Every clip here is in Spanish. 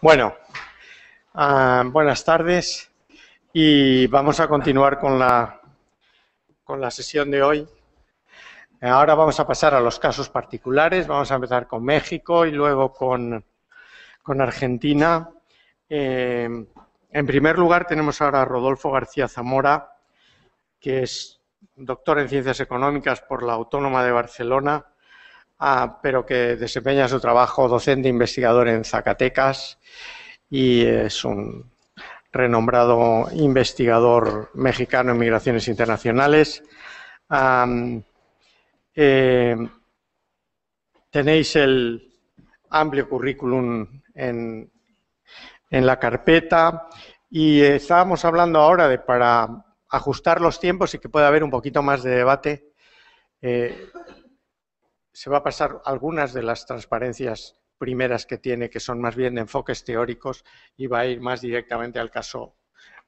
Bueno, ah, buenas tardes y vamos a continuar con la, con la sesión de hoy. Ahora vamos a pasar a los casos particulares, vamos a empezar con México y luego con, Argentina. Eh, en primer lugar tenemos ahora a Rodolfo García Zamora, que es doctor en Ciencias Económicas por la Autónoma de Barcelona Ah, pero que desempeña su trabajo docente investigador en Zacatecas y es un renombrado investigador mexicano en migraciones internacionales. Eh, tenéis el amplio currículum en, en la carpeta y estábamos hablando ahora de para ajustar los tiempos y que pueda haber un poquito más de debate. Eh, se va a pasar algunas de las transparencias primeras que tiene, que son más bien de enfoques teóricos, y va a ir más directamente al caso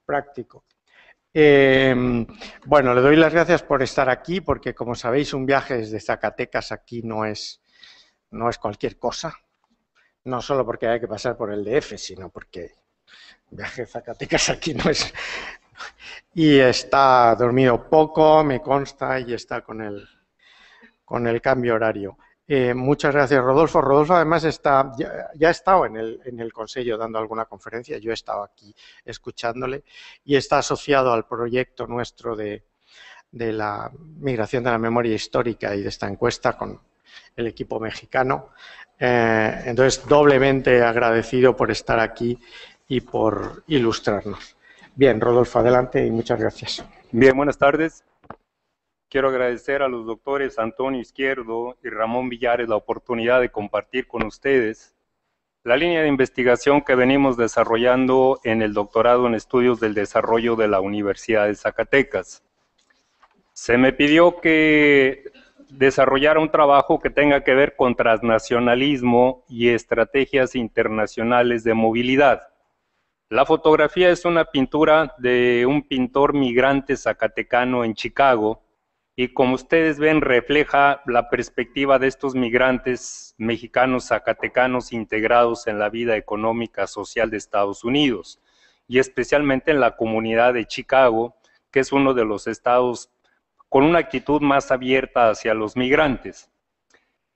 práctico. Em, bueno, le doy las gracias por estar aquí, porque como sabéis, un viaje desde Zacatecas aquí no es, no es cualquier cosa. No solo porque hay que pasar por el DF, sino porque viaje de Zacatecas aquí no es... Y está dormido poco, me consta, y está con el con el cambio horario. Eh, muchas gracias, Rodolfo. Rodolfo además está, ya, ha estado en el, en el Consejo dando alguna conferencia, yo he estado aquí escuchándole y está asociado al proyecto nuestro de, la migración de la memoria histórica y de esta encuesta con el equipo mexicano. Eh, entonces, doblemente agradecido por estar aquí y por ilustrarnos. Bien, Rodolfo, adelante y muchas gracias. Bien, buenas tardes. Quiero agradecer a los doctores Antonio Izquierdo y Ramón Villares la oportunidad de compartir con ustedes la línea de investigación que venimos desarrollando en el doctorado en estudios del desarrollo de la Universidad de Zacatecas. Se me pidió que desarrollara un trabajo que tenga que ver con transnacionalismo y estrategias internacionales de movilidad. La fotografía es una pintura de un pintor migrante zacatecano en Chicago, y como ustedes ven refleja la perspectiva de estos migrantes mexicanos zacatecanos integrados en la vida económica social de Estados Unidos y especialmente en la comunidad de Chicago, que es uno de los estados con una actitud más abierta hacia los migrantes.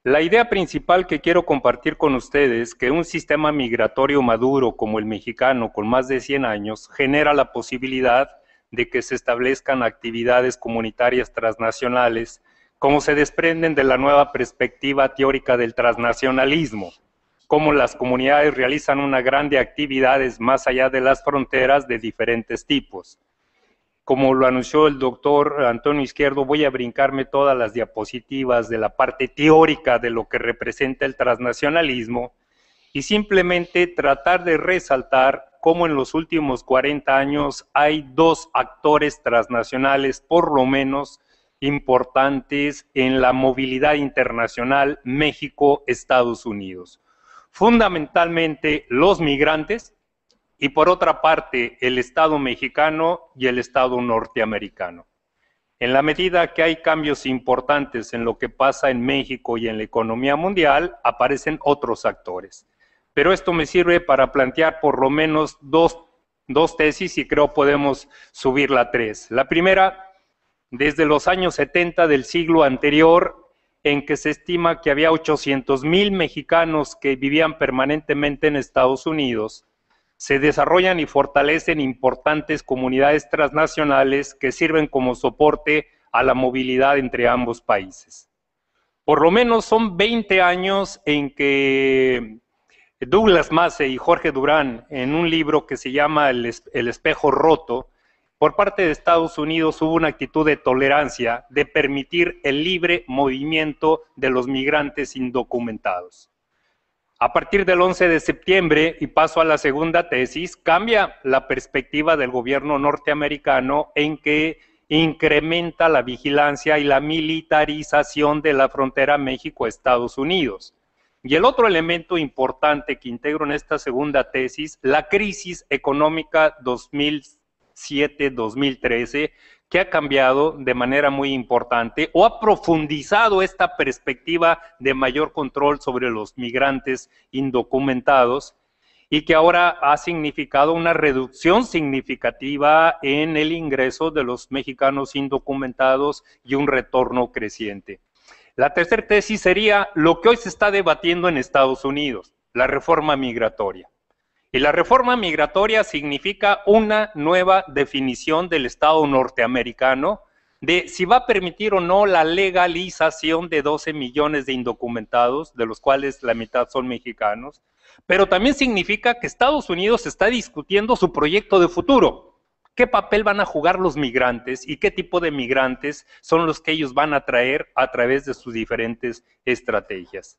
La idea principal que quiero compartir con ustedes es que un sistema migratorio maduro como el mexicano con más de 100 años genera la posibilidad de que se establezcan actividades comunitarias transnacionales, como se desprenden de la nueva perspectiva teórica del transnacionalismo, cómo las comunidades realizan una gran de actividades más allá de las fronteras de diferentes tipos. Como lo anunció el doctor Antonio Izquierdo, voy a brincarme todas las diapositivas de la parte teórica de lo que representa el transnacionalismo y simplemente tratar de resaltar como en los últimos 40 años hay dos actores transnacionales, por lo menos, importantes en la movilidad internacional México-Estados Unidos. Fundamentalmente los migrantes y por otra parte el Estado mexicano y el Estado norteamericano. En la medida que hay cambios importantes en lo que pasa en México y en la economía mundial, aparecen otros actores pero esto me sirve para plantear por lo menos dos, tesis y creo podemos subirla a tres. La primera, desde los años 70 del siglo anterior, en que se estima que había 800 mil mexicanos que vivían permanentemente en Estados Unidos, se desarrollan y fortalecen importantes comunidades transnacionales que sirven como soporte a la movilidad entre ambos países. Por lo menos son 20 años en que Douglas Massey y Jorge Durán en un libro que se llama El, el espejo roto, por parte de Estados Unidos hubo una actitud de tolerancia, de permitir el libre movimiento de los migrantes indocumentados. A partir del 11 de septiembre, y paso a la segunda tesis, cambia la perspectiva del gobierno norteamericano en que incrementa la vigilancia y la militarización de la frontera México-Estados Unidos. Y el otro elemento importante que integro en esta segunda tesis, la crisis económica 2007-2013, que ha cambiado de manera muy importante o ha profundizado esta perspectiva de mayor control sobre los migrantes indocumentados y que ahora ha significado una reducción significativa en el ingreso de los mexicanos indocumentados y un retorno creciente. La tercera tesis sería lo que hoy se está debatiendo en Estados Unidos, la reforma migratoria. Y la reforma migratoria significa una nueva definición del Estado norteamericano de si va a permitir o no la legalización de 12 millones de indocumentados, de los cuales la mitad son mexicanos, pero también significa que Estados Unidos está discutiendo su proyecto de futuro, qué papel van a jugar los migrantes y qué tipo de migrantes son los que ellos van a traer a través de sus diferentes estrategias.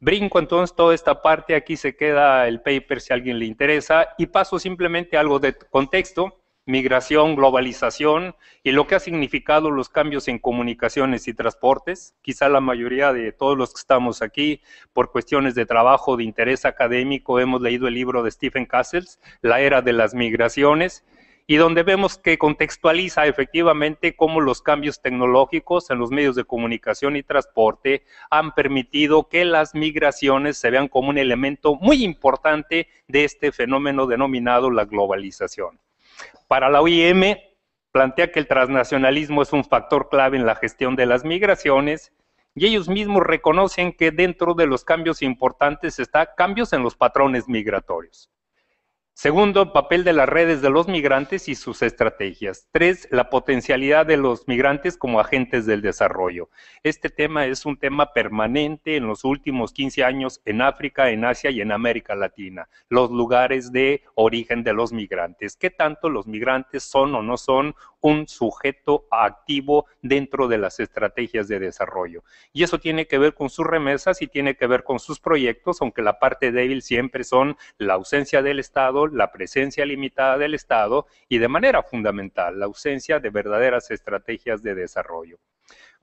Brinco entonces toda esta parte, aquí se queda el paper si a alguien le interesa y paso simplemente algo de contexto migración, globalización y lo que ha significado los cambios en comunicaciones y transportes. Quizá la mayoría de todos los que estamos aquí, por cuestiones de trabajo, de interés académico, hemos leído el libro de Stephen Castles, La era de las migraciones, y donde vemos que contextualiza efectivamente cómo los cambios tecnológicos en los medios de comunicación y transporte han permitido que las migraciones se vean como un elemento muy importante de este fenómeno denominado la globalización. Para la OIM, plantea que el transnacionalismo es un factor clave en la gestión de las migraciones y ellos mismos reconocen que dentro de los cambios importantes están cambios en los patrones migratorios. Segundo, papel de las redes de los migrantes y sus estrategias. Tres, la potencialidad de los migrantes como agentes del desarrollo. Este tema es un tema permanente en los últimos 15 años en África, en Asia y en América Latina. Los lugares de origen de los migrantes. ¿Qué tanto los migrantes son o no son un sujeto activo dentro de las estrategias de desarrollo. Y eso tiene que ver con sus remesas y tiene que ver con sus proyectos, aunque la parte débil siempre son la ausencia del Estado, la presencia limitada del Estado y de manera fundamental la ausencia de verdaderas estrategias de desarrollo.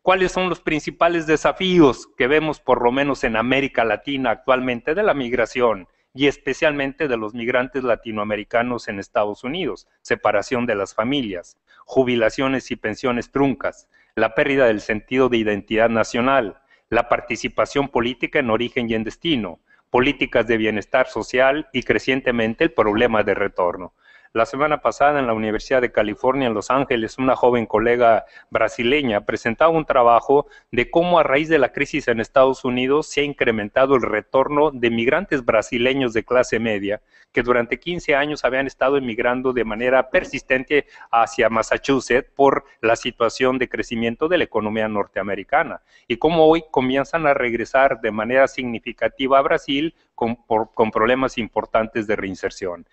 ¿Cuáles son los principales desafíos que vemos por lo menos en América Latina actualmente de la migración? y especialmente de los migrantes latinoamericanos en Estados Unidos, separación de las familias, jubilaciones y pensiones truncas, la pérdida del sentido de identidad nacional, la participación política en origen y en destino, políticas de bienestar social y crecientemente el problema de retorno. La semana pasada en la Universidad de California en Los Ángeles, una joven colega brasileña presentaba un trabajo de cómo a raíz de la crisis en Estados Unidos se ha incrementado el retorno de migrantes brasileños de clase media que durante 15 años habían estado emigrando de manera persistente hacia Massachusetts por la situación de crecimiento de la economía norteamericana y cómo hoy comienzan a regresar de manera significativa a Brasil con, con problemas importantes de reinserción.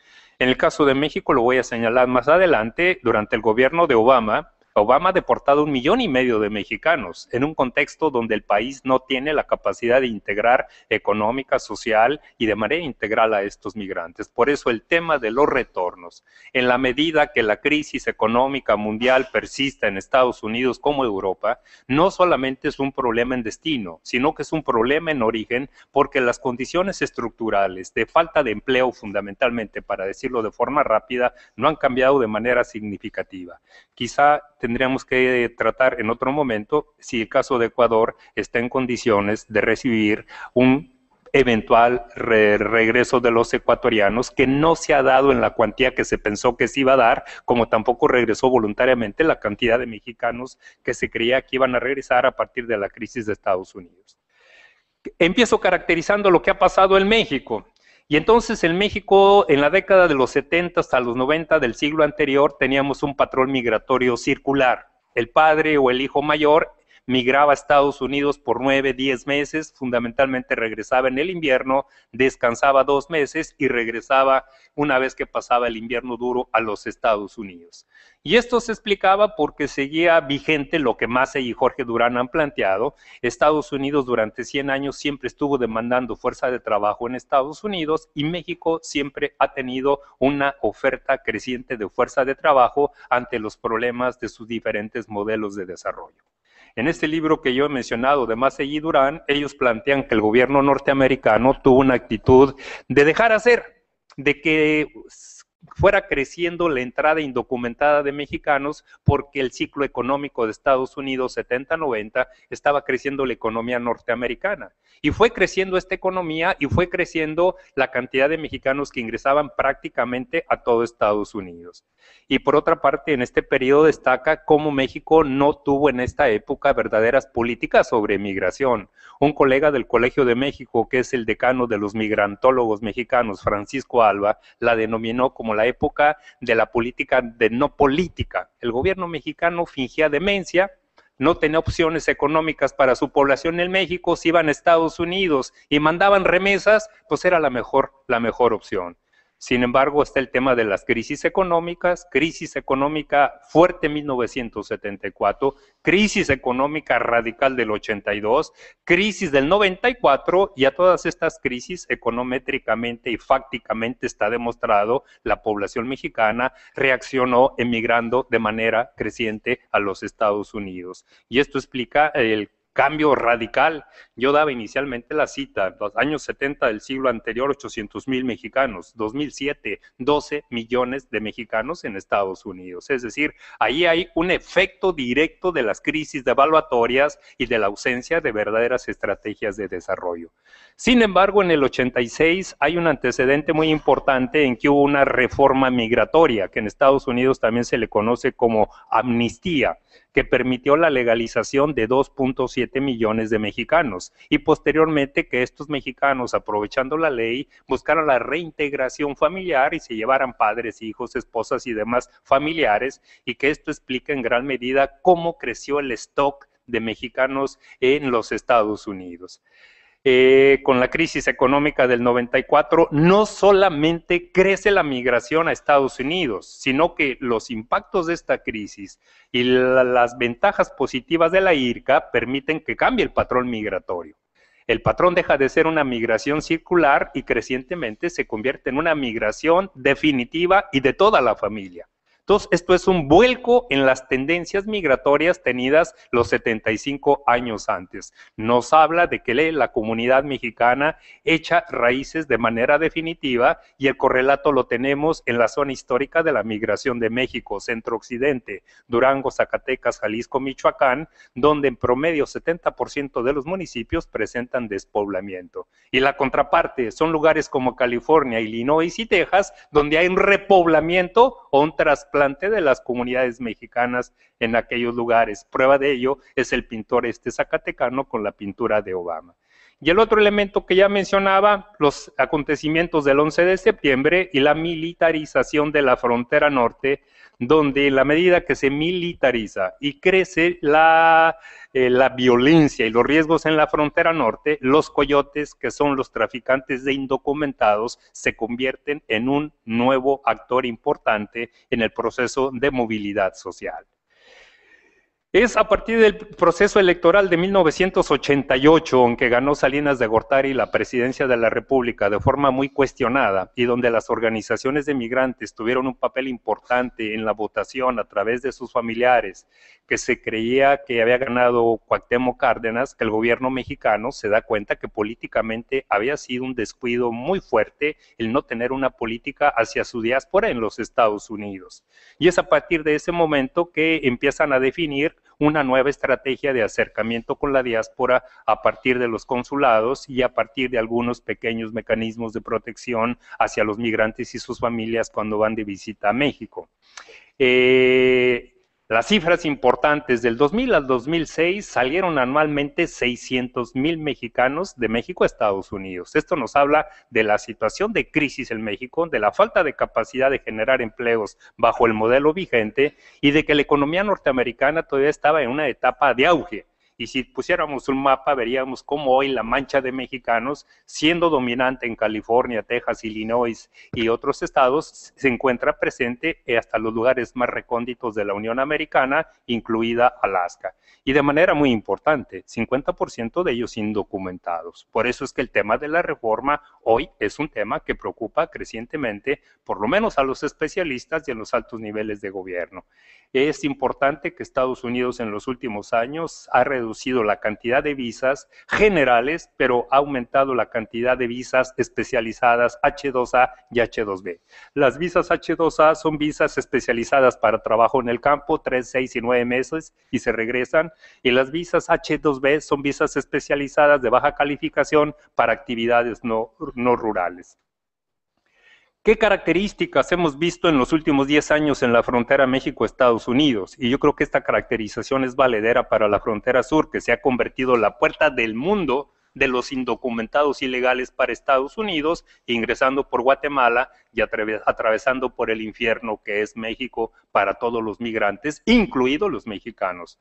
En el caso de México lo voy a señalar más adelante, durante el gobierno de Obama, Obama ha deportado un millón y medio de mexicanos en un contexto donde el país no tiene la capacidad de integrar económica, social y de manera integral a estos migrantes. Por eso el tema de los retornos, en la medida que la crisis económica mundial persista en Estados Unidos como Europa, no solamente es un problema en destino, sino que es un problema en origen porque las condiciones estructurales de falta de empleo fundamentalmente, para decirlo de forma rápida, no han cambiado de manera significativa. Quizá tendríamos que eh, tratar en otro momento si el caso de Ecuador está en condiciones de recibir un eventual regreso de los ecuatorianos, que no se ha dado en la cuantía que se pensó que se iba a dar, como tampoco regresó voluntariamente la cantidad de mexicanos que se creía que iban a regresar a partir de la crisis de Estados Unidos. Empiezo caracterizando lo que ha pasado en México. Y entonces en México, en la década de los 70 hasta los 90 del siglo anterior, teníamos un patrón migratorio circular. El padre o el hijo mayor migraba a Estados Unidos por nueve, diez meses, fundamentalmente regresaba en el invierno, descansaba dos meses y regresaba una vez que pasaba el invierno duro a los Estados Unidos. Y esto se explicaba porque seguía vigente lo que Massey y Jorge Durán han planteado. Estados Unidos durante 100 años siempre estuvo demandando fuerza de trabajo en Estados Unidos y México siempre ha tenido una oferta creciente de fuerza de trabajo ante los problemas de sus diferentes modelos de desarrollo. En este libro que yo he mencionado de Massey y Durán, ellos plantean que el gobierno norteamericano tuvo una actitud de dejar hacer, de que fuera creciendo la entrada indocumentada de mexicanos porque el ciclo económico de Estados Unidos 70-90 estaba creciendo la economía norteamericana. Y fue creciendo esta economía y fue creciendo la cantidad de mexicanos que ingresaban prácticamente a todo Estados Unidos. Y por otra parte, en este periodo destaca cómo México no tuvo en esta época verdaderas políticas sobre migración. Un colega del Colegio de México, que es el decano de los migrantólogos mexicanos, Francisco Alba, la denominó como la época de la política de no política. El gobierno mexicano fingía demencia, no tenía opciones económicas para su población en México, si iban a Estados Unidos y mandaban remesas, pues era la mejor, la mejor opción. Sin embargo, está el tema de las crisis económicas, crisis económica fuerte 1974, crisis económica radical del 82, crisis del 94 y a todas estas crisis econométricamente y fácticamente está demostrado la población mexicana reaccionó emigrando de manera creciente a los Estados Unidos. Y esto explica el cambio radical. Yo daba inicialmente la cita, los años 70 del siglo anterior, 800 mil mexicanos, 2007, 12 millones de mexicanos en Estados Unidos. Es decir, ahí hay un efecto directo de las crisis devaluatorias y de la ausencia de verdaderas estrategias de desarrollo. Sin embargo, en el 86 hay un antecedente muy importante en que hubo una reforma migratoria, que en Estados Unidos también se le conoce como amnistía que permitió la legalización de 2.7 millones de mexicanos y posteriormente que estos mexicanos, aprovechando la ley, buscaran la reintegración familiar y se llevaran padres, hijos, esposas y demás familiares y que esto explica en gran medida cómo creció el stock de mexicanos en los Estados Unidos. Eh, con la crisis económica del 94, no solamente crece la migración a Estados Unidos, sino que los impactos de esta crisis y las ventajas positivas de la IRCA permiten que cambie el patrón migratorio. El patrón deja de ser una migración circular y crecientemente se convierte en una migración definitiva y de toda la familia. Entonces, esto es un vuelco en las tendencias migratorias tenidas los 75 años antes. Nos habla de que la comunidad mexicana echa raíces de manera definitiva y el correlato lo tenemos en la zona histórica de la migración de México, centro-occidente, Durango, Zacatecas, Jalisco, Michoacán, donde en promedio 70% de los municipios presentan despoblamiento. Y la contraparte son lugares como California, Illinois y Texas, donde hay un repoblamiento o un tras Plante de las comunidades mexicanas en aquellos lugares. Prueba de ello es el pintor este zacatecano con la pintura de Obama. Y el otro elemento que ya mencionaba, los acontecimientos del 11 de septiembre y la militarización de la frontera norte, donde en la medida que se militariza y crece la, eh, la violencia y los riesgos en la frontera norte, los coyotes, que son los traficantes de indocumentados, se convierten en un nuevo actor importante en el proceso de movilidad social. Es a partir del proceso electoral de 1988, en que ganó Salinas de Gortari la presidencia de la República de forma muy cuestionada y donde las organizaciones de migrantes tuvieron un papel importante en la votación a través de sus familiares, que se creía que había ganado Cuauhtémoc Cárdenas, que el gobierno mexicano se da cuenta que políticamente había sido un descuido muy fuerte el no tener una política hacia su diáspora en los Estados Unidos. Y es a partir de ese momento que empiezan a definir una nueva estrategia de acercamiento con la diáspora a partir de los consulados y a partir de algunos pequeños mecanismos de protección hacia los migrantes y sus familias cuando van de visita a México. Eh, las cifras importantes del 2000 al 2006 salieron anualmente 600 mil mexicanos de México a Estados Unidos. Esto nos habla de la situación de crisis en México, de la falta de capacidad de generar empleos bajo el modelo vigente y de que la economía norteamericana todavía estaba en una etapa de auge. Y si pusiéramos un mapa, veríamos cómo hoy la mancha de mexicanos, siendo dominante en California, Texas, Illinois y otros estados, se encuentra presente eh, hasta los lugares más recónditos de la Unión Americana, incluida Alaska. Y de manera muy importante, 50% de ellos indocumentados. Por eso es que el tema de la reforma hoy es un tema que preocupa crecientemente, por lo menos a los especialistas y a los altos niveles de gobierno. Es importante que Estados Unidos en los últimos años ha reducido sido la cantidad de visas generales, pero ha aumentado la cantidad de visas especializadas H2A y H2B. Las visas H2A son visas especializadas para trabajo en el campo, tres, 6 y nueve meses, y se regresan. Y las visas H2B son visas especializadas de baja calificación para actividades no rurales. ¿Qué características hemos visto en los últimos 10 años en la frontera México-Estados Unidos? Y yo creo que esta caracterización es valedera para la frontera sur, que se ha convertido en la puerta del mundo de los indocumentados ilegales para Estados Unidos, ingresando por Guatemala y atravesando por el infierno que es México para todos los migrantes, incluidos los mexicanos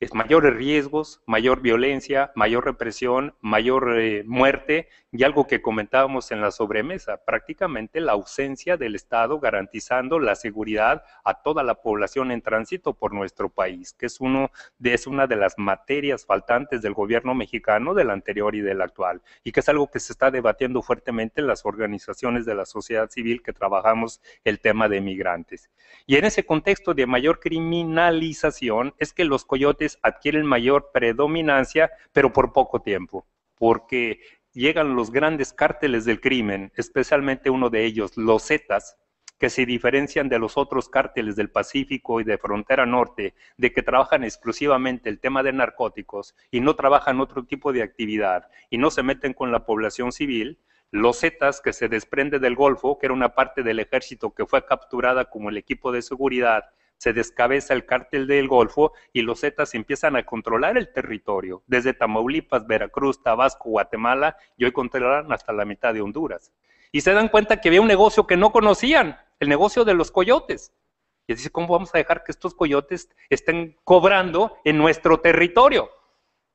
es mayores riesgos, mayor violencia, mayor represión, mayor eh, muerte y algo que comentábamos en la sobremesa, prácticamente la ausencia del Estado garantizando la seguridad a toda la población en tránsito por nuestro país, que es, uno de, es una de las materias faltantes del gobierno mexicano del anterior y del actual, y que es algo que se está debatiendo fuertemente en las organizaciones de la sociedad civil que trabajamos el tema de migrantes. Y en ese contexto de mayor criminalización es que los coyotes adquieren mayor predominancia, pero por poco tiempo, porque llegan los grandes cárteles del crimen, especialmente uno de ellos, los Zetas, que se diferencian de los otros cárteles del Pacífico y de Frontera Norte, de que trabajan exclusivamente el tema de narcóticos y no trabajan otro tipo de actividad y no se meten con la población civil, los Zetas, que se desprende del Golfo, que era una parte del ejército que fue capturada como el equipo de seguridad se descabeza el cártel del Golfo y los Zetas empiezan a controlar el territorio, desde Tamaulipas, Veracruz, Tabasco, Guatemala y hoy controlan hasta la mitad de Honduras. Y se dan cuenta que había un negocio que no conocían, el negocio de los coyotes. Y dice, ¿cómo vamos a dejar que estos coyotes estén cobrando en nuestro territorio?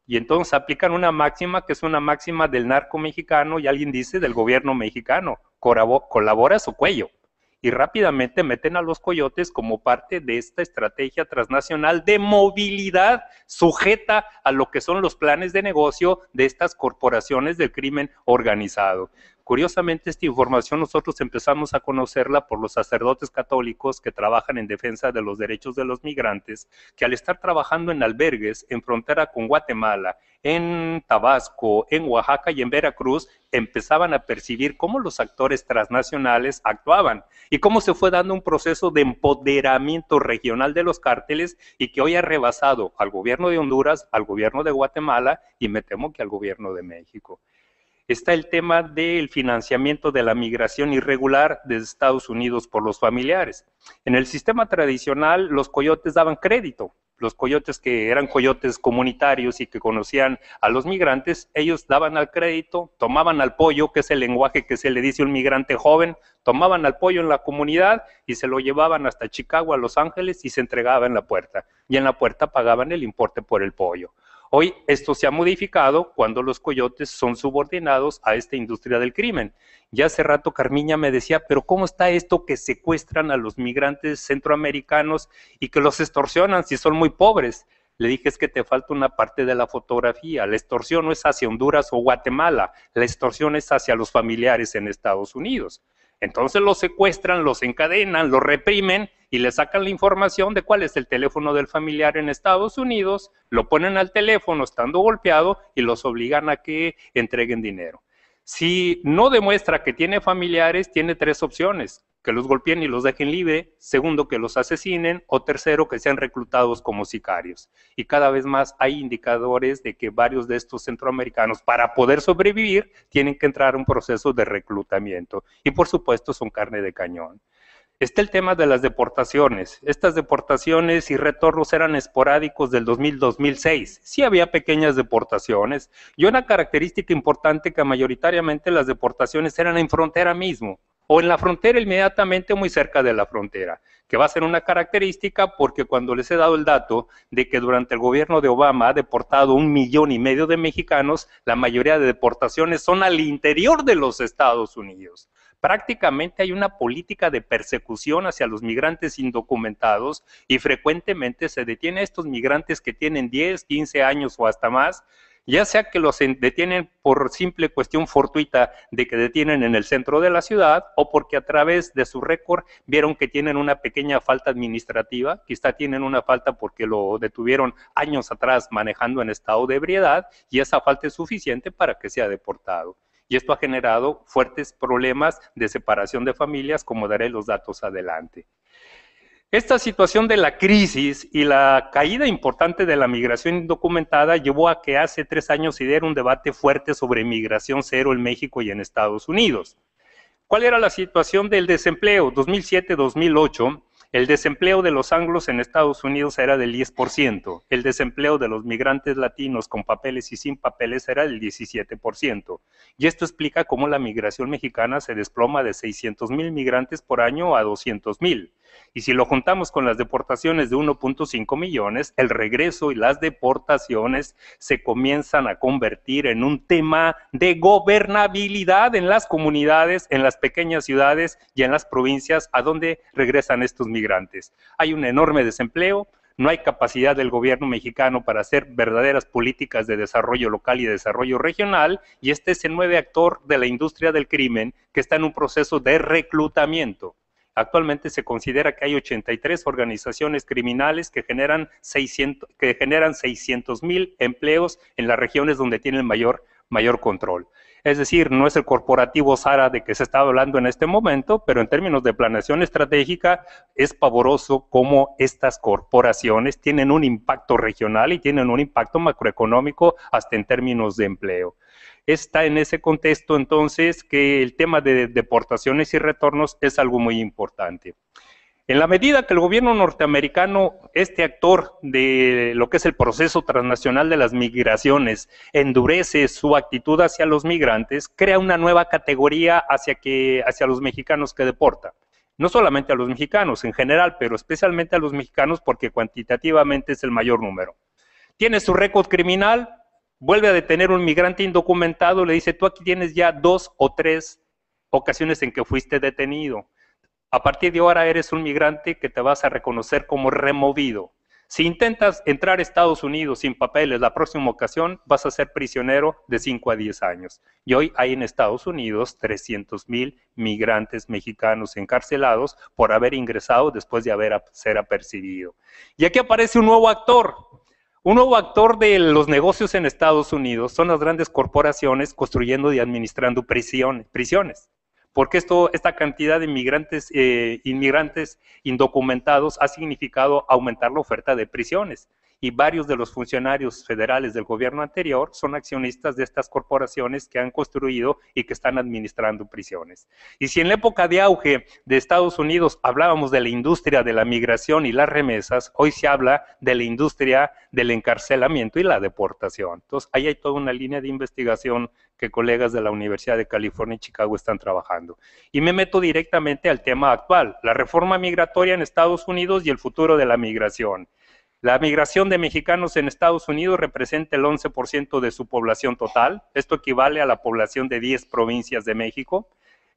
Y entonces aplican una máxima que es una máxima del narco mexicano y alguien dice del gobierno mexicano, colabora su cuello y rápidamente meten a los coyotes como parte de esta estrategia transnacional de movilidad sujeta a lo que son los planes de negocio de estas corporaciones del crimen organizado. Curiosamente, esta información nosotros empezamos a conocerla por los sacerdotes católicos que trabajan en defensa de los derechos de los migrantes, que al estar trabajando en albergues en frontera con Guatemala, en Tabasco, en Oaxaca y en Veracruz, empezaban a percibir cómo los actores transnacionales actuaban y cómo se fue dando un proceso de empoderamiento regional de los cárteles y que hoy ha rebasado al gobierno de Honduras, al gobierno de Guatemala y me temo que al gobierno de México está el tema del financiamiento de la migración irregular desde Estados Unidos por los familiares. En el sistema tradicional, los coyotes daban crédito. Los coyotes que eran coyotes comunitarios y que conocían a los migrantes, ellos daban al crédito, tomaban al pollo, que es el lenguaje que se le dice a un migrante joven, tomaban al pollo en la comunidad y se lo llevaban hasta Chicago, a Los Ángeles y se entregaban en la puerta. Y en la puerta pagaban el importe por el pollo. Hoy esto se ha modificado cuando los coyotes son subordinados a esta industria del crimen. Ya hace rato Carmiña me decía, pero ¿cómo está esto que secuestran a los migrantes centroamericanos y que los extorsionan si son muy pobres? Le dije, es que te falta una parte de la fotografía. La extorsión no es hacia Honduras o Guatemala, la extorsión es hacia los familiares en Estados Unidos. Entonces los secuestran, los encadenan, los reprimen y le sacan la información de cuál es el teléfono del familiar en Estados Unidos, lo ponen al teléfono estando golpeado y los obligan a que entreguen dinero. Si no demuestra que tiene familiares, tiene tres opciones que los golpeen y los dejen libre, segundo, que los asesinen, o tercero, que sean reclutados como sicarios. Y cada vez más hay indicadores de que varios de estos centroamericanos, para poder sobrevivir, tienen que entrar a un proceso de reclutamiento. Y por supuesto, son carne de cañón. Está el tema de las deportaciones. Estas deportaciones y retornos eran esporádicos del 2000-2006. Sí había pequeñas deportaciones y una característica importante que mayoritariamente las deportaciones eran en frontera mismo o en la frontera inmediatamente muy cerca de la frontera, que va a ser una característica porque cuando les he dado el dato de que durante el gobierno de Obama ha deportado un millón y medio de mexicanos, la mayoría de deportaciones son al interior de los Estados Unidos. Prácticamente hay una política de persecución hacia los migrantes indocumentados y frecuentemente se detiene a estos migrantes que tienen 10, 15 años o hasta más ya sea que los detienen por simple cuestión fortuita de que detienen en el centro de la ciudad o porque a través de su récord vieron que tienen una pequeña falta administrativa, quizá tienen una falta porque lo detuvieron años atrás manejando en estado de ebriedad y esa falta es suficiente para que sea deportado. Y esto ha generado fuertes problemas de separación de familias, como daré los datos adelante. Esta situación de la crisis y la caída importante de la migración indocumentada llevó a que hace tres años se diera un debate fuerte sobre migración cero en México y en Estados Unidos. ¿Cuál era la situación del desempleo? 2007-2008, el desempleo de los anglos en Estados Unidos era del 10%, el desempleo de los migrantes latinos con papeles y sin papeles era del 17%. Y esto explica cómo la migración mexicana se desploma de 600 mil migrantes por año a 200 mil. Y si lo juntamos con las deportaciones de 1.5 millones, el regreso y las deportaciones se comienzan a convertir en un tema de gobernabilidad en las comunidades, en las pequeñas ciudades y en las provincias a donde regresan estos migrantes. Hay un enorme desempleo, no hay capacidad del gobierno mexicano para hacer verdaderas políticas de desarrollo local y de desarrollo regional, y este es el nuevo actor de la industria del crimen que está en un proceso de reclutamiento. Actualmente se considera que hay 83 organizaciones criminales que generan 600 que generan mil empleos en las regiones donde tienen mayor mayor control. Es decir, no es el corporativo Sara de que se está hablando en este momento, pero en términos de planeación estratégica es pavoroso cómo estas corporaciones tienen un impacto regional y tienen un impacto macroeconómico hasta en términos de empleo. Está en ese contexto entonces que el tema de deportaciones y retornos es algo muy importante. En la medida que el gobierno norteamericano, este actor de lo que es el proceso transnacional de las migraciones, endurece su actitud hacia los migrantes, crea una nueva categoría hacia, que, hacia los mexicanos que deporta no solamente a los mexicanos en general, pero especialmente a los mexicanos porque cuantitativamente es el mayor número. Tiene su récord criminal, vuelve a detener un migrante indocumentado, le dice, tú aquí tienes ya dos o tres ocasiones en que fuiste detenido. A partir de ahora eres un migrante que te vas a reconocer como removido. Si intentas entrar a Estados Unidos sin papeles la próxima ocasión, vas a ser prisionero de 5 a 10 años. Y hoy hay en Estados Unidos 300 mil migrantes mexicanos encarcelados por haber ingresado después de haber ser apercibido. Y aquí aparece un nuevo actor. Un nuevo actor de los negocios en Estados Unidos son las grandes corporaciones construyendo y administrando prisiones. prisiones porque esto, esta cantidad de inmigrantes, eh, inmigrantes indocumentados ha significado aumentar la oferta de prisiones y varios de los funcionarios federales del gobierno anterior son accionistas de estas corporaciones que han construido y que están administrando prisiones. Y si en la época de auge de Estados Unidos hablábamos de la industria de la migración y las remesas, hoy se habla de la industria del encarcelamiento y la deportación. Entonces, ahí hay toda una línea de investigación que colegas de la Universidad de California y Chicago están trabajando. Y me meto directamente al tema actual, la reforma migratoria en Estados Unidos y el futuro de la migración. La migración de mexicanos en Estados Unidos representa el 11% de su población total. Esto equivale a la población de 10 provincias de México.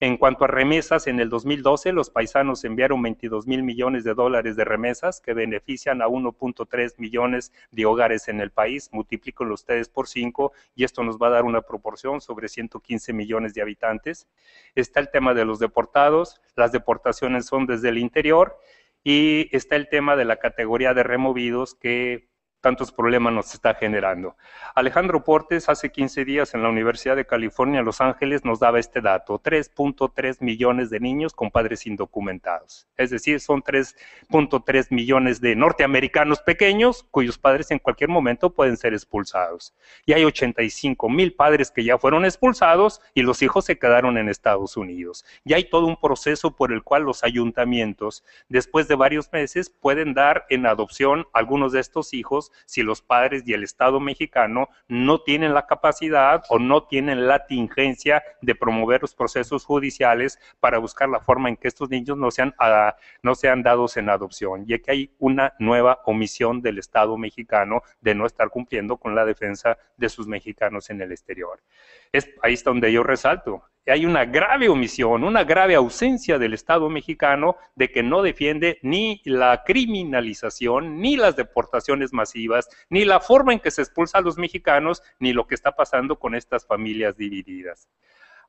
En cuanto a remesas, en el 2012 los paisanos enviaron 22 mil millones de dólares de remesas que benefician a 1.3 millones de hogares en el país. Multiplíquenlo ustedes por 5 y esto nos va a dar una proporción sobre 115 millones de habitantes. Está el tema de los deportados. Las deportaciones son desde el interior y está el tema de la categoría de removidos que tantos problemas nos está generando. Alejandro Portes hace 15 días en la Universidad de California, Los Ángeles, nos daba este dato, 3.3 millones de niños con padres indocumentados. Es decir, son 3.3 millones de norteamericanos pequeños cuyos padres en cualquier momento pueden ser expulsados. Y hay 85 mil padres que ya fueron expulsados y los hijos se quedaron en Estados Unidos. Y hay todo un proceso por el cual los ayuntamientos, después de varios meses, pueden dar en adopción algunos de estos hijos si los padres y el Estado mexicano no tienen la capacidad o no tienen la tingencia de promover los procesos judiciales para buscar la forma en que estos niños no sean, ah, no sean dados en adopción. Y que hay una nueva omisión del Estado mexicano de no estar cumpliendo con la defensa de sus mexicanos en el exterior. Es ahí está donde yo resalto hay una grave omisión, una grave ausencia del Estado mexicano de que no defiende ni la criminalización, ni las deportaciones masivas, ni la forma en que se expulsa a los mexicanos, ni lo que está pasando con estas familias divididas.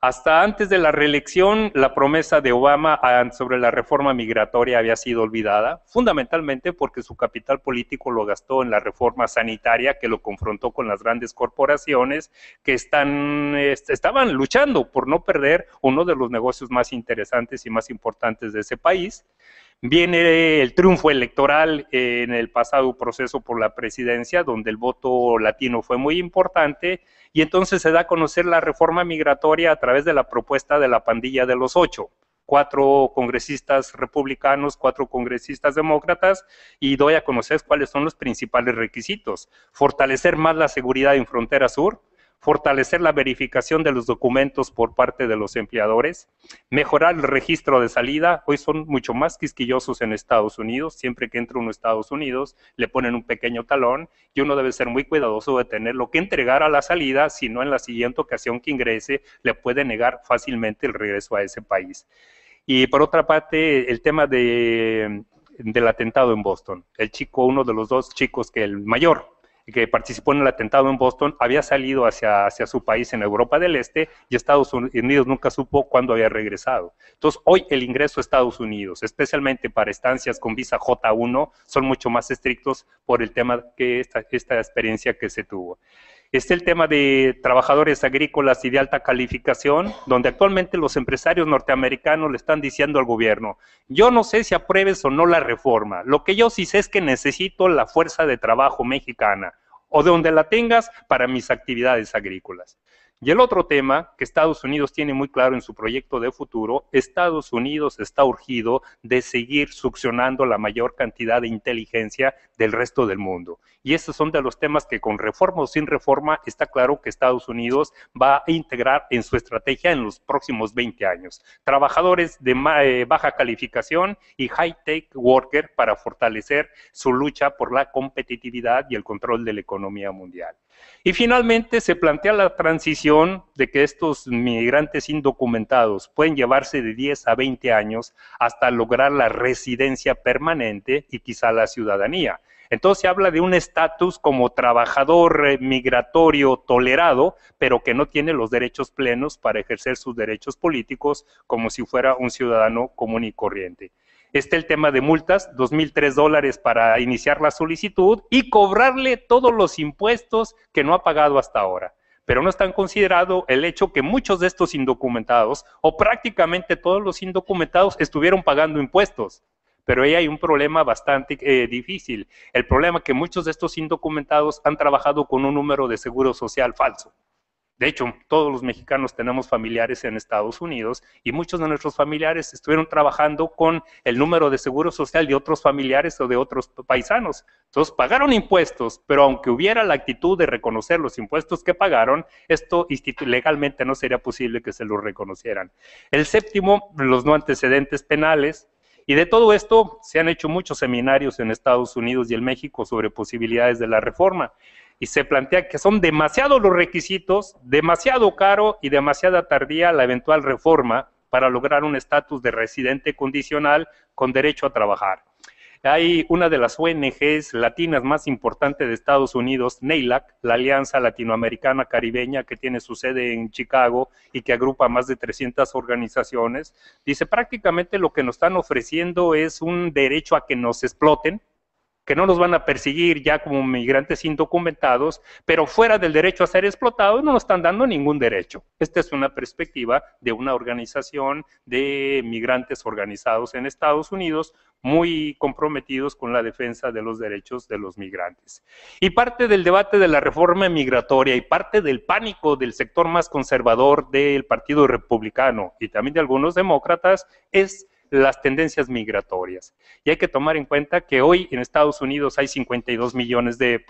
Hasta antes de la reelección, la promesa de Obama ah, sobre la reforma migratoria había sido olvidada, fundamentalmente porque su capital político lo gastó en la reforma sanitaria que lo confrontó con las grandes corporaciones que estaban luchando por no perder uno de los negocios más interesantes y más importantes de ese país. Viene el triunfo electoral en el pasado proceso por la presidencia, donde el voto latino fue muy importante, y entonces se da a conocer la reforma migratoria a través de la propuesta de la pandilla de los ocho cuatro congresistas republicanos, cuatro congresistas demócratas, y doy a conocer cuáles son los principales requisitos. Fortalecer más la seguridad en frontera sur, fortalecer la verificación de los documentos por parte de los empleadores, mejorar el registro de salida. Hoy son mucho más quisquillosos en Estados Unidos. Siempre que entra uno a Estados Unidos, le ponen un pequeño talón y uno debe ser muy cuidadoso de tener lo que entregar a la salida, si no en la siguiente ocasión que ingrese, le puede negar fácilmente el regreso a ese país. Y por otra parte, el tema de, del atentado en Boston. El chico, uno de los dos chicos que el mayor, que participó en el atentado en Boston, había salido hacia, hacia su país en Europa del Este y Estados Unidos nunca supo cuándo había regresado. Entonces, hoy el ingreso a Estados Unidos, especialmente para estancias con visa J1, son mucho más estrictos por el tema que esta, esta experiencia que se tuvo. Está el tema de trabajadores agrícolas y de alta calificación, donde actualmente los empresarios norteamericanos le están diciendo al gobierno, yo no sé si apruebes o no la reforma, lo que yo sí sé es que necesito la fuerza de trabajo mexicana, o de donde la tengas para mis actividades agrícolas. Y el otro tema que Estados Unidos tiene muy claro en su proyecto de futuro, Estados Unidos está urgido de seguir succionando la mayor cantidad de inteligencia del resto del mundo. Y estos son de los temas que con reforma o sin reforma está claro que Estados Unidos va a integrar en su estrategia en los próximos 20 años. Trabajadores de eh, baja calificación y high-tech worker para fortalecer su lucha por la competitividad y el control de la economía mundial. Y finalmente se plantea la transición de que estos migrantes indocumentados pueden llevarse de 10 a 20 años hasta lograr la residencia permanente y quizá la ciudadanía. Entonces se habla de un estatus como trabajador eh, migratorio tolerado, pero que no tiene los derechos plenos para ejercer sus derechos políticos como si fuera un ciudadano común y corriente está el tema de multas, 2.003 dólares para iniciar la solicitud y cobrarle todos los impuestos que no ha pagado hasta ahora. Pero no están considerado el hecho que muchos de estos indocumentados o prácticamente todos los indocumentados estuvieron pagando impuestos. Pero ahí hay un problema bastante eh, difícil. El problema que muchos de estos indocumentados han trabajado con un número de seguro social falso. De hecho, todos los mexicanos tenemos familiares en Estados Unidos y muchos de nuestros familiares estuvieron trabajando con el número de seguro social de otros familiares o de otros paisanos. Entonces, pagaron impuestos, pero aunque hubiera la actitud de reconocer los impuestos que pagaron, esto legalmente no sería posible que se los reconocieran. El séptimo, los no antecedentes penales. Y de todo esto se han hecho muchos seminarios en Estados Unidos y en México sobre posibilidades de la reforma y se plantea que son demasiados los requisitos, demasiado caro y demasiada tardía la eventual reforma para lograr un estatus de residente condicional con derecho a trabajar. Hay una de las ONGs latinas más importantes de Estados Unidos, NEILAC, la Alianza Latinoamericana Caribeña, que tiene su sede en Chicago y que agrupa más de 300 organizaciones, dice prácticamente lo que nos están ofreciendo es un derecho a que nos exploten, que no nos van a perseguir ya como migrantes indocumentados, pero fuera del derecho a ser explotados no nos están dando ningún derecho. Esta es una perspectiva de una organización de migrantes organizados en Estados Unidos muy comprometidos con la defensa de los derechos de los migrantes. Y parte del debate de la reforma migratoria y parte del pánico del sector más conservador del Partido Republicano y también de algunos demócratas es las tendencias migratorias. Y hay que tomar en cuenta que hoy en Estados Unidos hay 52 millones de,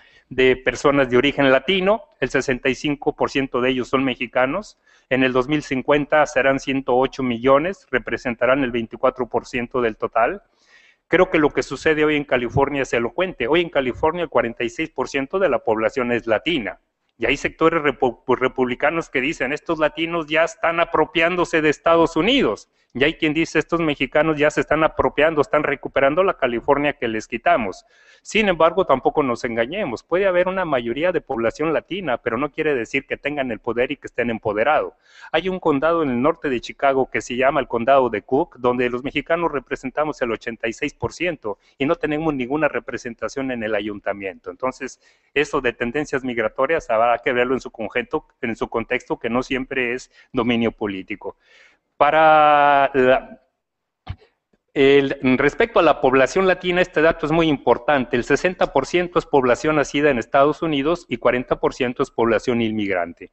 personas de origen latino, el 65% de ellos son mexicanos, en el 2050 serán 108 millones, representarán el 24% del total. Creo que lo que sucede hoy en California es elocuente. Hoy en California el 46% de la población es latina y hay sectores pues, republicanos que dicen, estos latinos ya están apropiándose de Estados Unidos. Y hay quien dice, estos mexicanos ya se están apropiando, están recuperando la California que les quitamos. Sin embargo, tampoco nos engañemos. Puede haber una mayoría de población latina, pero no quiere decir que tengan el poder y que estén empoderados. Hay un condado en el norte de Chicago que se llama el condado de Cook, donde los mexicanos representamos el 86% y no tenemos ninguna representación en el ayuntamiento. Entonces, eso de tendencias migratorias habrá hay que verlo en su, conjunto, en su contexto, que no siempre es dominio político. Para el, respecto a la población latina, este dato es muy importante. El 60% es población nacida en Estados Unidos y 40% es población inmigrante.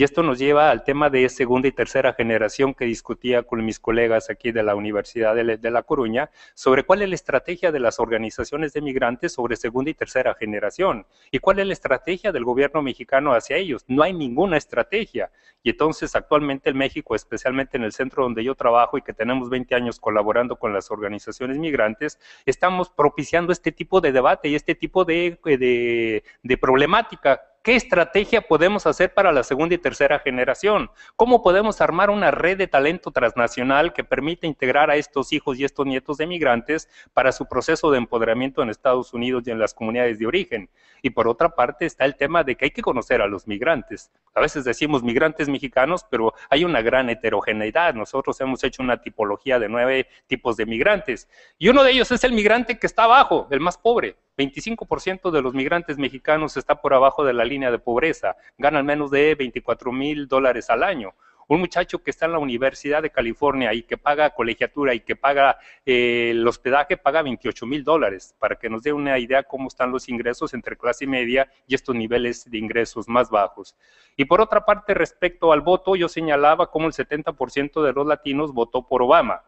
Y esto nos lleva al tema de segunda y tercera generación que discutía con mis colegas aquí de la Universidad de La Coruña sobre cuál es la estrategia de las organizaciones de migrantes sobre segunda y tercera generación y cuál es la estrategia del gobierno mexicano hacia ellos. No hay ninguna estrategia. Y entonces actualmente en México, especialmente en el centro donde yo trabajo y que tenemos 20 años colaborando con las organizaciones migrantes, estamos propiciando este tipo de debate y este tipo de, de, de problemática ¿Qué estrategia podemos hacer para la segunda y tercera generación? ¿Cómo podemos armar una red de talento transnacional que permita integrar a estos hijos y estos nietos de migrantes para su proceso de empoderamiento en Estados Unidos y en las comunidades de origen? Y por otra parte está el tema de que hay que conocer a los migrantes. A veces decimos migrantes mexicanos, pero hay una gran heterogeneidad. Nosotros hemos hecho una tipología de nueve tipos de migrantes. Y uno de ellos es el migrante que está abajo, el más pobre 25% de los migrantes mexicanos está por abajo de la línea de pobreza, ganan menos de 24 mil dólares al año. Un muchacho que está en la Universidad de California y que paga colegiatura y que paga eh, el hospedaje paga 28 mil dólares, para que nos dé una idea cómo están los ingresos entre clase media y estos niveles de ingresos más bajos. Y por otra parte, respecto al voto, yo señalaba cómo el 70% de los latinos votó por Obama.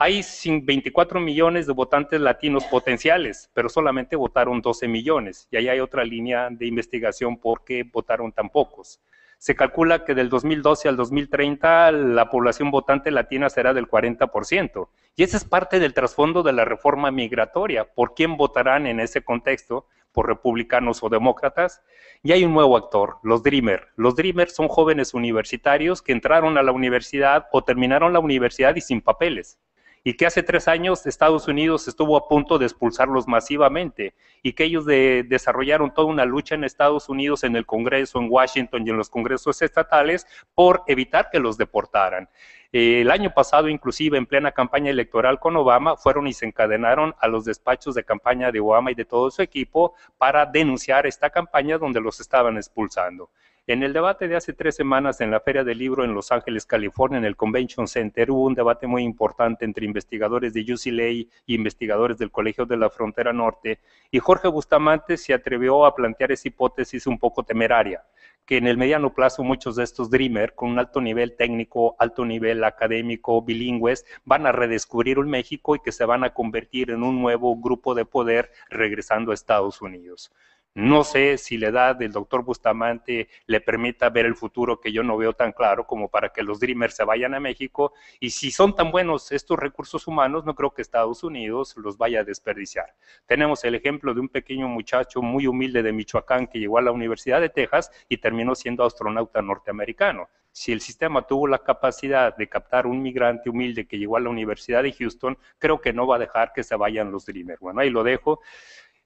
Hay 24 millones de votantes latinos potenciales, pero solamente votaron 12 millones. Y ahí hay otra línea de investigación por qué votaron tan pocos. Se calcula que del 2012 al 2030 la población votante latina será del 40%. Y ese es parte del trasfondo de la reforma migratoria. ¿Por quién votarán en ese contexto? ¿Por republicanos o demócratas? Y hay un nuevo actor, los Dreamer. Los Dreamer son jóvenes universitarios que entraron a la universidad o terminaron la universidad y sin papeles y que hace tres años Estados Unidos estuvo a punto de expulsarlos masivamente y que ellos desarrollaron toda una lucha en Estados Unidos, en el Congreso, en Washington y en los Congresos estatales por evitar que los deportaran. Eh, el año pasado, inclusive en plena campaña electoral con Obama, fueron y se encadenaron a los despachos de campaña de Obama y de todo su equipo para denunciar esta campaña donde los estaban expulsando. En el debate de hace tres semanas en la Feria del Libro en Los Ángeles, California, en el Convention Center, hubo un debate muy importante entre investigadores de UCLA y investigadores del Colegio de la Frontera Norte, y Jorge Bustamante se atrevió a plantear esa hipótesis un poco temeraria, que en el mediano plazo muchos de estos Dreamer, con un alto nivel técnico, alto nivel académico, bilingües, van a redescubrir un México y que se van a convertir en un nuevo grupo de poder regresando a Estados Unidos. No sé si la edad del doctor Bustamante le permita ver el futuro que yo no veo tan claro como para que los Dreamers se vayan a México. Y si son tan buenos estos recursos humanos, no creo que Estados Unidos los vaya a desperdiciar. Tenemos el ejemplo de un pequeño muchacho muy humilde de Michoacán que llegó a la Universidad de Texas y terminó siendo astronauta norteamericano si el sistema tuvo la capacidad de captar un migrante humilde que llegó a la Universidad de Houston, creo que no va a dejar que se vayan los Dreamers. Bueno, ahí lo dejo.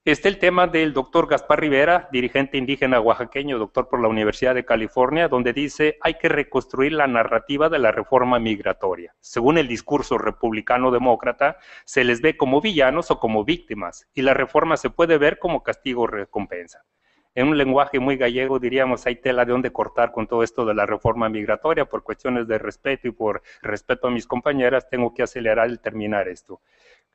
Está el tema del doctor Gaspar Rivera, dirigente indígena oaxaqueño, doctor por la Universidad de California, donde dice hay que reconstruir la narrativa de la reforma migratoria. Según el discurso republicano-demócrata, se les ve como villanos o como víctimas, y la reforma se puede ver como castigo o recompensa. En un lenguaje muy gallego diríamos hay tela de dónde cortar con todo esto de la reforma migratoria por cuestiones de respeto y por respeto a mis compañeras tengo que acelerar el terminar esto.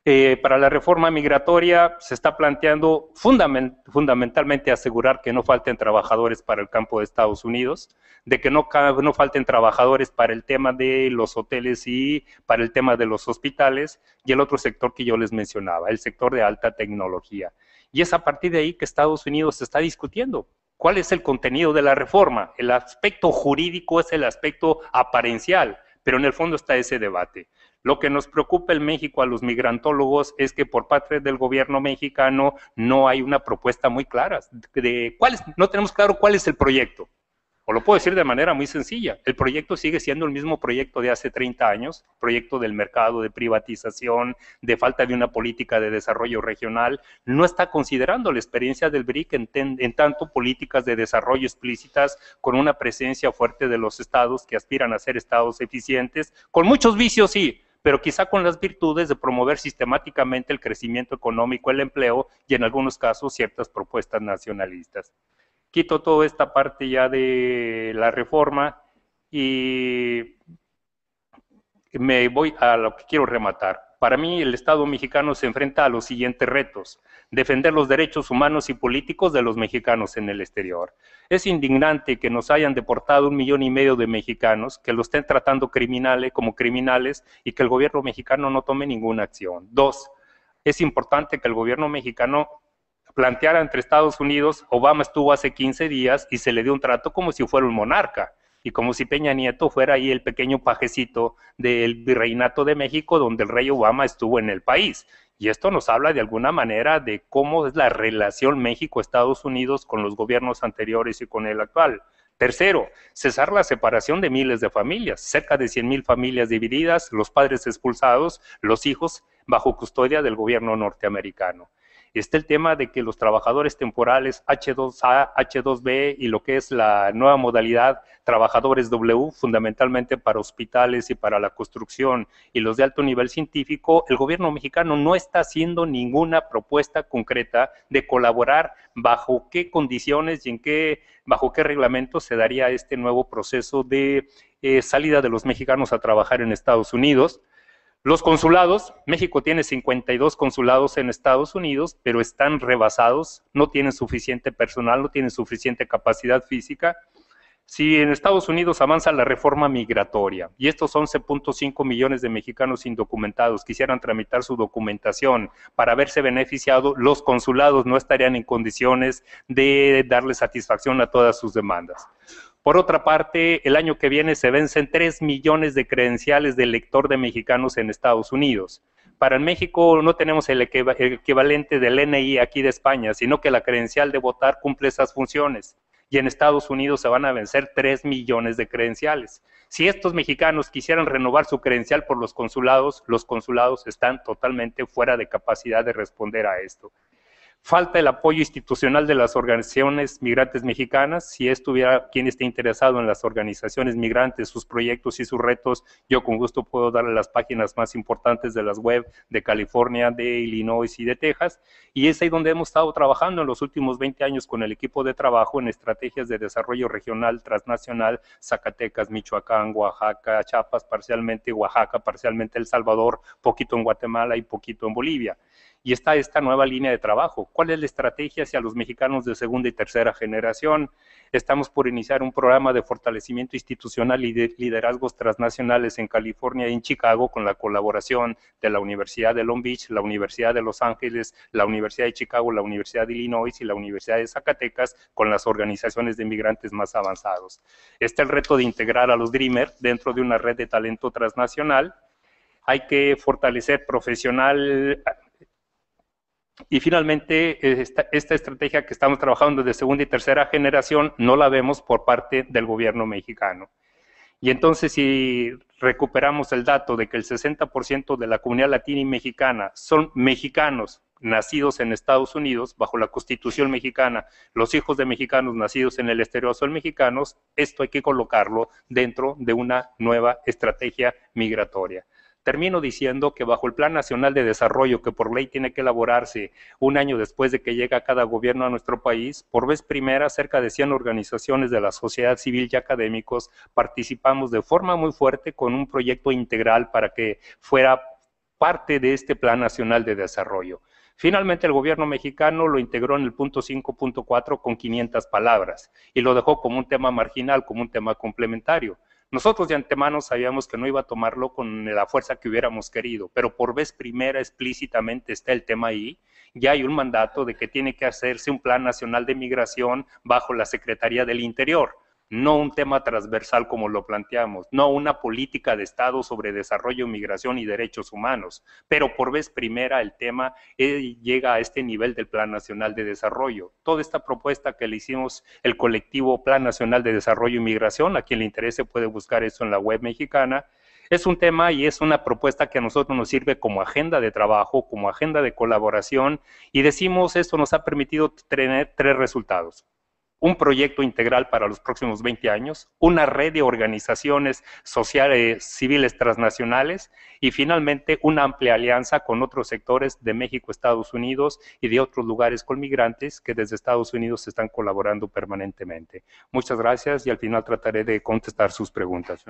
Eh, para la reforma migratoria se está planteando fundamentalmente asegurar que no falten trabajadores para el campo de Estados Unidos, de que no, falten trabajadores para el tema de los hoteles y para el tema de los hospitales y el otro sector que yo les mencionaba, el sector de alta tecnología. Y es a partir de ahí que Estados Unidos se está discutiendo cuál es el contenido de la reforma. El aspecto jurídico es el aspecto aparencial, pero en el fondo está ese debate. Lo que nos preocupa en México a los migrantólogos es que por parte del gobierno mexicano no hay una propuesta muy clara de cuál no tenemos claro cuál es el proyecto. O lo puedo decir de manera muy sencilla, el proyecto sigue siendo el mismo proyecto de hace 30 años, proyecto del mercado, de privatización, de falta de una política de desarrollo regional, no está considerando la experiencia del BRIC en, tanto políticas de desarrollo explícitas con una presencia fuerte de los estados que aspiran a ser estados eficientes, con muchos vicios sí, pero quizá con las virtudes de promover sistemáticamente el crecimiento económico, el empleo y en algunos casos ciertas propuestas nacionalistas. Quito toda esta parte ya de la reforma y me voy a lo que quiero rematar. Para mí, el Estado mexicano se enfrenta a los siguientes retos. Defender los derechos humanos y políticos de los mexicanos en el exterior. Es indignante que nos hayan deportado un millón y medio de mexicanos, que lo estén tratando criminales como criminales y que el gobierno mexicano no tome ninguna acción. Dos, es importante que el gobierno mexicano planteara entre Estados Unidos, Obama estuvo hace 15 días y se le dio un trato como si fuera un monarca y como si Peña Nieto fuera ahí el pequeño pajecito del virreinato de México donde el rey Obama estuvo en el país. Y esto nos habla de alguna manera de cómo es la relación México-Estados Unidos con los gobiernos anteriores y con el actual. Tercero, cesar la separación de miles de familias, cerca de 100.000 familias divididas, los padres expulsados, los hijos bajo custodia del gobierno norteamericano está el tema de que los trabajadores temporales H2A, H2B y lo que es la nueva modalidad trabajadores W, fundamentalmente para hospitales y para la construcción y los de alto nivel científico, el gobierno mexicano no está haciendo ninguna propuesta concreta de colaborar bajo qué condiciones y en qué, bajo qué reglamento se daría este nuevo proceso de eh, salida de los mexicanos a trabajar en Estados Unidos los consulados, México tiene 52 consulados en Estados Unidos, pero están rebasados, no tienen suficiente personal, no tienen suficiente capacidad física. Si en Estados Unidos avanza la reforma migratoria y estos 11.5 millones de mexicanos indocumentados quisieran tramitar su documentación para verse beneficiado, los consulados no estarían en condiciones de darle satisfacción a todas sus demandas. Por otra parte, el año que viene se vencen 3 millones de credenciales de lector de mexicanos en Estados Unidos. Para México no tenemos el equivalente del NI aquí de España, sino que la credencial de votar cumple esas funciones. Y en Estados Unidos se van a vencer 3 millones de credenciales. Si estos mexicanos quisieran renovar su credencial por los consulados, los consulados están totalmente fuera de capacidad de responder a esto. Falta el apoyo institucional de las organizaciones migrantes mexicanas. Si estuviera quien esté interesado en las organizaciones migrantes, sus proyectos y sus retos, yo con gusto puedo darle las páginas más importantes de las web de California, de Illinois y de Texas. Y es ahí donde hemos estado trabajando en los últimos 20 años con el equipo de trabajo en estrategias de desarrollo regional, transnacional, Zacatecas, Michoacán, Oaxaca, Chiapas, parcialmente Oaxaca, parcialmente El Salvador, poquito en Guatemala y poquito en Bolivia y está esta nueva línea de trabajo. ¿Cuál es la estrategia hacia los mexicanos de segunda y tercera generación? Estamos por iniciar un programa de fortalecimiento institucional y de liderazgos transnacionales en California y en Chicago con la colaboración de la Universidad de Long Beach, la Universidad de Los Ángeles, la Universidad de Chicago, la Universidad de Illinois y la Universidad de Zacatecas con las organizaciones de inmigrantes más avanzados. Está el reto de integrar a los Dreamer dentro de una red de talento transnacional hay que fortalecer profesional, y finalmente, eh, esta, estrategia que estamos trabajando desde segunda y tercera generación no la vemos por parte del gobierno mexicano. Y entonces, si recuperamos el dato de que el 60% de la comunidad latina y mexicana son mexicanos nacidos en Estados Unidos, bajo la Constitución mexicana, los hijos de mexicanos nacidos en el exterior son mexicanos, esto hay que colocarlo dentro de una nueva estrategia migratoria. Termino diciendo que bajo el Plan Nacional de Desarrollo, que por ley tiene que elaborarse un año después de que llega cada gobierno a nuestro país, por vez primera cerca de 100 organizaciones de la sociedad civil y académicos participamos de forma muy fuerte con un proyecto integral para que fuera parte de este Plan Nacional de Desarrollo. Finalmente, el gobierno mexicano lo integró en el punto 5.4 con 500 palabras y lo dejó como un tema marginal, como un tema complementario. Nosotros de antemano sabíamos que no iba a tomarlo con la fuerza que hubiéramos querido, pero por vez primera explícitamente está el tema ahí. Ya hay un mandato de que tiene que hacerse un plan nacional de migración bajo la Secretaría del Interior no un tema transversal como lo planteamos, no una política de Estado sobre desarrollo, migración y derechos humanos, pero por vez primera el tema eh, llega a este nivel del Plan Nacional de Desarrollo. Toda esta propuesta que le hicimos el colectivo Plan Nacional de Desarrollo y Migración, a quien le interese puede buscar eso en la web mexicana, es un tema y es una propuesta que a nosotros nos sirve como agenda de trabajo, como agenda de colaboración, y decimos esto nos ha permitido tener tres resultados un proyecto integral para los próximos 20 años, una red de organizaciones sociales civiles transnacionales y finalmente una amplia alianza con otros sectores de México, Estados Unidos y de otros lugares con migrantes que desde Estados Unidos están colaborando permanentemente. Muchas gracias y al final trataré de contestar sus preguntas.